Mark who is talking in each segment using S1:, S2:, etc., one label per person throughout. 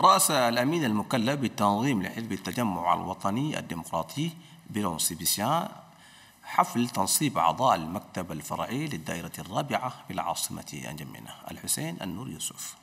S1: رأس الأمين المكلف بالتنظيم لحزب التجمع الوطني الديمقراطي بيرون سيبيسيان حفل تنصيب أعضاء المكتب الفرعي للدائرة الرابعة بالعاصمة أنجمينة الحسين النور يوسف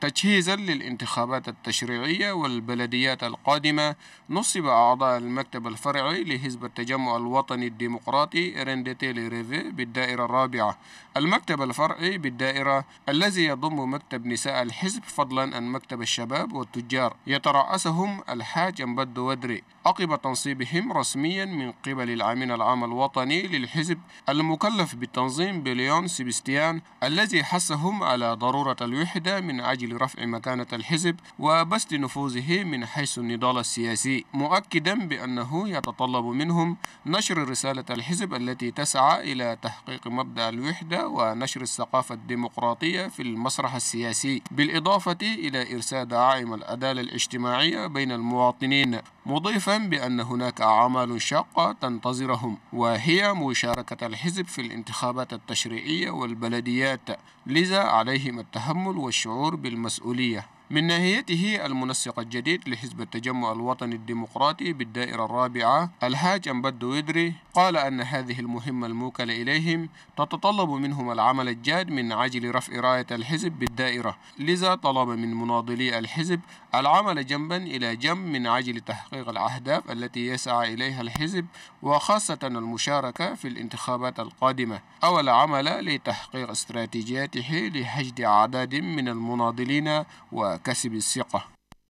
S1: تجهيزا للانتخابات
S2: التشريعية والبلديات القادمة نصب أعضاء المكتب الفرعي لحزب التجمع الوطني الديمقراطي رينديتيلي ريفي بالدائرة الرابعة المكتب الفرعي بالدائرة الذي يضم مكتب نساء الحزب فضلا عن مكتب الشباب والتجار يترأسهم الحاج أمبد ودري عقب تنصيبهم رسميا من قبل العامين العام الوطني للحزب المكلف بالتنظيم بليون سيبستيان الذي حثهم على ضرورة الوحدة من أجل لرفع مكانة الحزب وبسط نفوذه من حيث النضال السياسي مؤكدا بأنه يتطلب منهم نشر رسالة الحزب التي تسعى إلى تحقيق مبدأ الوحدة ونشر الثقافة الديمقراطية في المسرح السياسي بالإضافة إلى إرسال دعائم العدالة الاجتماعية بين المواطنين مضيفا بأن هناك أعمال شاقة تنتظرهم وهي مشاركة الحزب في الانتخابات التشريعية والبلديات لذا عليهم التحمل والشعور بالمسؤولية من ناهيته المنسق الجديد لحزب التجمع الوطني الديمقراطي بالدائرة الرابعة الهاج أمبد ويدري قال أن هذه المهمة الموكلة إليهم تتطلب منهم العمل الجاد من عجل رفع راية الحزب بالدائرة لذا طلب من مناضلي الحزب العمل جنبا إلى جنب من عجل تحقيق الأهداف التي يسعى إليها الحزب وخاصة المشاركة في الانتخابات القادمة أو العمل لتحقيق استراتيجياته لحشد أعداد من المناضلين و كسب الثقة